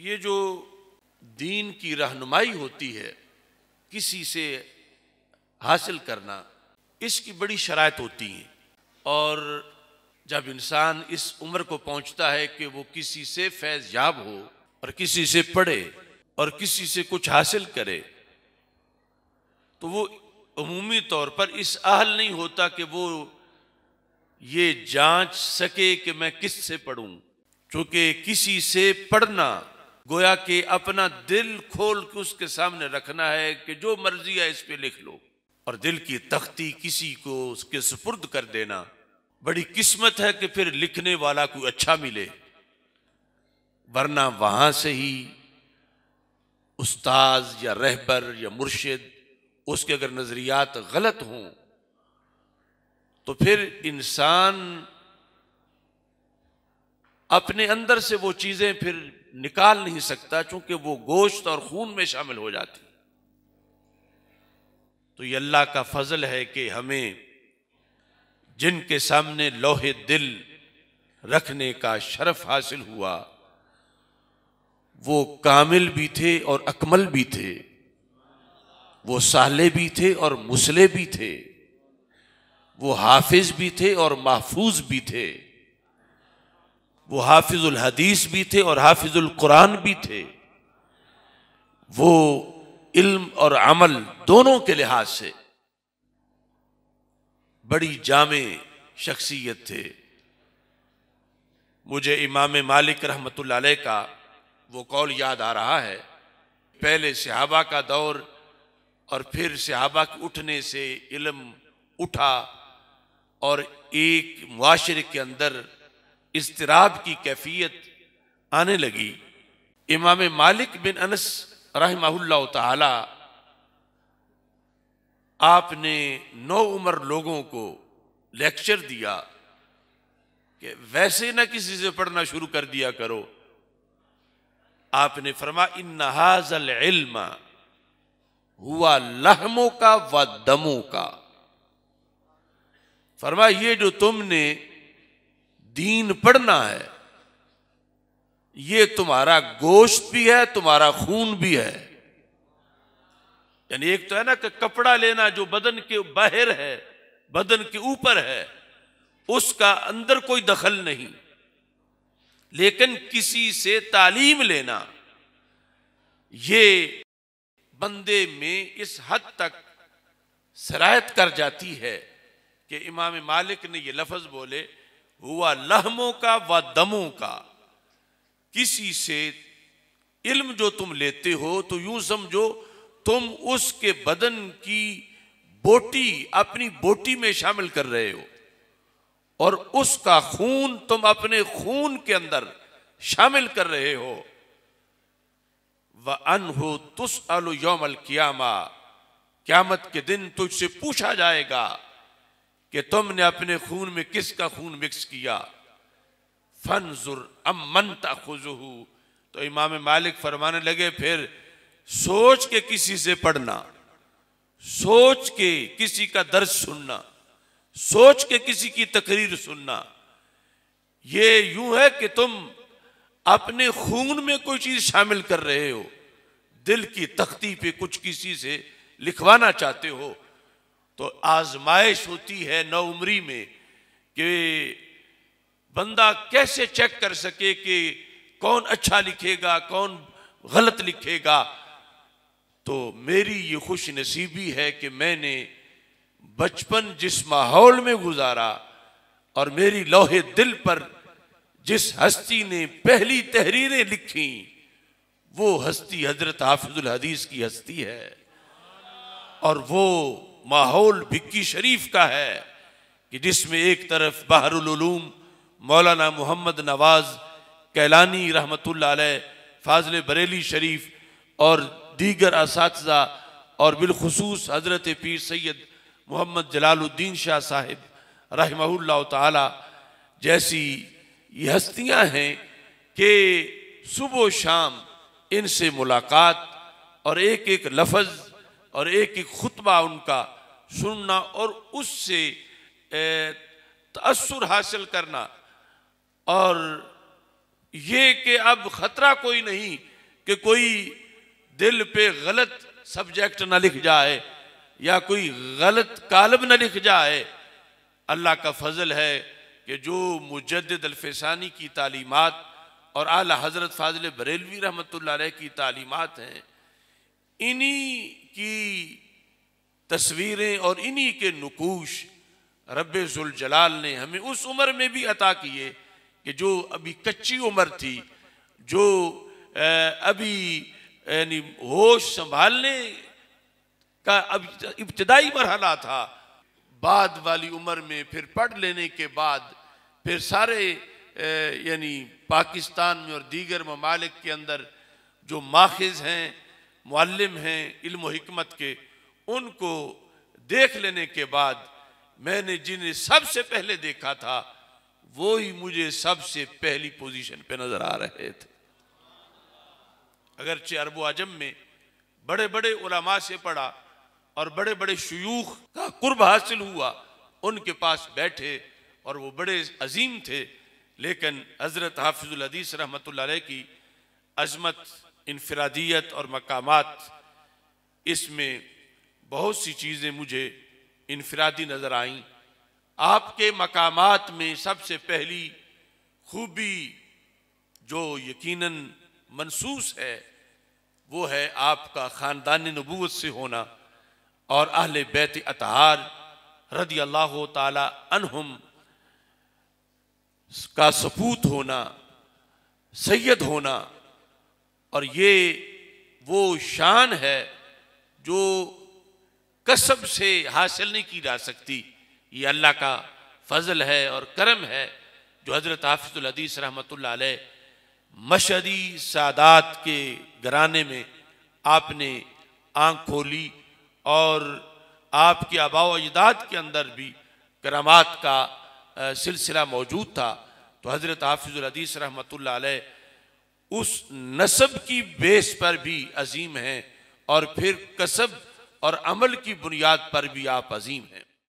ये जो दीन की रहनुमाई होती है किसी से हासिल करना इसकी बड़ी शरात होती हैं और जब इंसान इस उम्र को पहुंचता है कि वो किसी से फैज़ याब हो और किसी से पढ़े और किसी से कुछ हासिल करे तो वो अमूमी तौर पर इस अहल नहीं होता कि वो ये जांच सके कि मैं किस से पढ़ूँ चूँकि किसी से पढ़ना गोया कि अपना दिल खोल के उसके सामने रखना है कि जो मर्जी है इस पर लिख लो और दिल की तख्ती किसी को उसके सुपुर्द कर देना बड़ी किस्मत है कि फिर लिखने वाला कोई अच्छा मिले वरना वहां से ही उस्ताज या रहबर या मुर्शिद उसके अगर नज़रियात गलत हों तो फिर इंसान अपने अंदर से वो चीज़ें फिर निकाल नहीं सकता चूंकि वो गोश्त और खून में शामिल हो जाती तो ये अल्लाह का फजल है कि हमें जिनके सामने लोहे दिल रखने का शरफ हासिल हुआ वो कामिल भी थे और अकमल भी थे वो साले भी थे और मुसले भी थे वो हाफिज भी थे और महफूज भी थे वो हाफिजुल हदीस भी थे और हाफिजुल कुरान भी थे वो इल्म और अमल दोनों के लिहाज से बड़ी जाम शख्सियत थे मुझे इमाम मालिक रहमत का वो कौल याद आ रहा है पहले सहाबा का दौर और फिर सहाबा के उठने से इल्म उठा और एक माशरे के अंदर इसतराब की कैफियत आने लगी इमाम मालिक बिन अनस रहमाहुल्ला ताला आपने नौ उम्र लोगों को लेक्चर दिया कि वैसे ना किसी से पढ़ना शुरू कर दिया करो आपने फरमा इन नहाजल इल्म हुआ लहमों का व दमों का फरमा ये जो तुमने दीन पढ़ना है ये तुम्हारा गोश्त भी है तुम्हारा खून भी है यानी एक तो है ना कि कपड़ा लेना जो बदन के बाहर है बदन के ऊपर है उसका अंदर कोई दखल नहीं लेकिन किसी से तालीम लेना ये बंदे में इस हद तक सराहत कर जाती है कि इमाम मालिक ने ये लफ्ज़ बोले हुआ लहमों का व दमों का किसी से इल्म जो तुम लेते हो तो यूं समझो तुम उसके बदन की बोटी अपनी बोटी में शामिल कर रहे हो और उसका खून तुम अपने खून के अंदर शामिल कर रहे हो वह अन हो तुस अलो यौमल क्यामा क्यामत के दिन तुझसे पूछा जाएगा कि तुमने अपने खून में किसका खून मिक्स किया जुर अमन तखुजहू तो इमाम मालिक फरमाने लगे फिर सोच के किसी से पढ़ना सोच के किसी का दर्ज सुनना सोच के किसी की तकरीर सुनना ये यूं है कि तुम अपने खून में कोई चीज शामिल कर रहे हो दिल की तख्ती पे कुछ किसी से लिखवाना चाहते हो तो आजमाइश होती है उम्री में कि बंदा कैसे चेक कर सके कि कौन अच्छा लिखेगा कौन गलत लिखेगा तो मेरी ये खुश नसीबी है कि मैंने बचपन जिस माहौल में गुजारा और मेरी लोहे दिल पर जिस हस्ती ने पहली तहरीरें लिखी वो हस्ती हजरत हाफिजुल हदीस की हस्ती है और वो माहौल भिक्की शरीफ का है कि जिसमें एक तरफ बहरुलूम मौलाना मोहम्मद नवाज कैलानी रहमत फाजल बरेली शरीफ और दीगर इस और बिलखसूस हज़रत पीर सैद मोहम्मद जलालुद्दीन शाह साहिब रहमल्ला तैसी ये हस्तियाँ हैं कि सुबह शाम इनसे मुलाकात और एक एक लफ्ज़ और एक एक खुतबा उनका सुनना और उससे तसर हासिल करना और ये कि अब ख़तरा कोई नहीं कि कोई दिल पे गलत सब्जेक्ट ना लिख जाए या कोई गलत कालब ना लिख जाए अल्लाह का फजल है कि जो मुजद की तालीमत और आला हज़रत फाजिल बरेलवी रहमत की तालीमत हैं इन्हीं की तस्वीरें और इन्हीं के नकूश रब जलाल ने हमें उस उम्र में भी अता किए कि जो अभी कच्ची उम्र थी जो अभी यानी होश संभालने का अब इब्तदाई मरहला था बाद वाली उम्र में फिर पढ़ लेने के बाद फिर सारे यानी पाकिस्तान में और दीगर ममालिक के अंदर जो माखज हैं मुल्म हैं इल्म हिकमत के उनको देख लेने के बाद मैंने जिन्हें सबसे पहले देखा था वो ही मुझे सबसे पहली पोजीशन पे नजर आ रहे थे अगरचे अरबो आजम में बड़े बड़े उलमा से पढ़ा और बड़े बड़े शयूख का कुर्ब हासिल हुआ उनके पास बैठे और वो बड़े अजीम थे लेकिन हज़रत हाफिज़ुल हदीस रहमत की अजमत इनफरादियत और मकाम इसमें बहुत सी चीज़ें मुझे इनफरादी नज़र आईं आपके मकाम में सबसे पहली खूबी जो यकीनन मनसूस है वो है आपका ख़ानदान नबूत से होना और अहल बैत अतहार रदी अल्लाह तहम का सपूत होना सैयद होना और ये वो शान है जो कसब से हासिल नहीं की जा सकती ये अल्लाह का फजल है और करम है जो हज़रत हदीस रहमत मशदी सादात के घराने में आपने आँख खोली और आपके आबा अजदाद के अंदर भी करामात का सिलसिला मौजूद था तो हज़रत हदीस रहमत उस नसब की बेस पर भी अजीम हैं और फिर कसब और अमल की बुनियाद पर भी आप अजीम हैं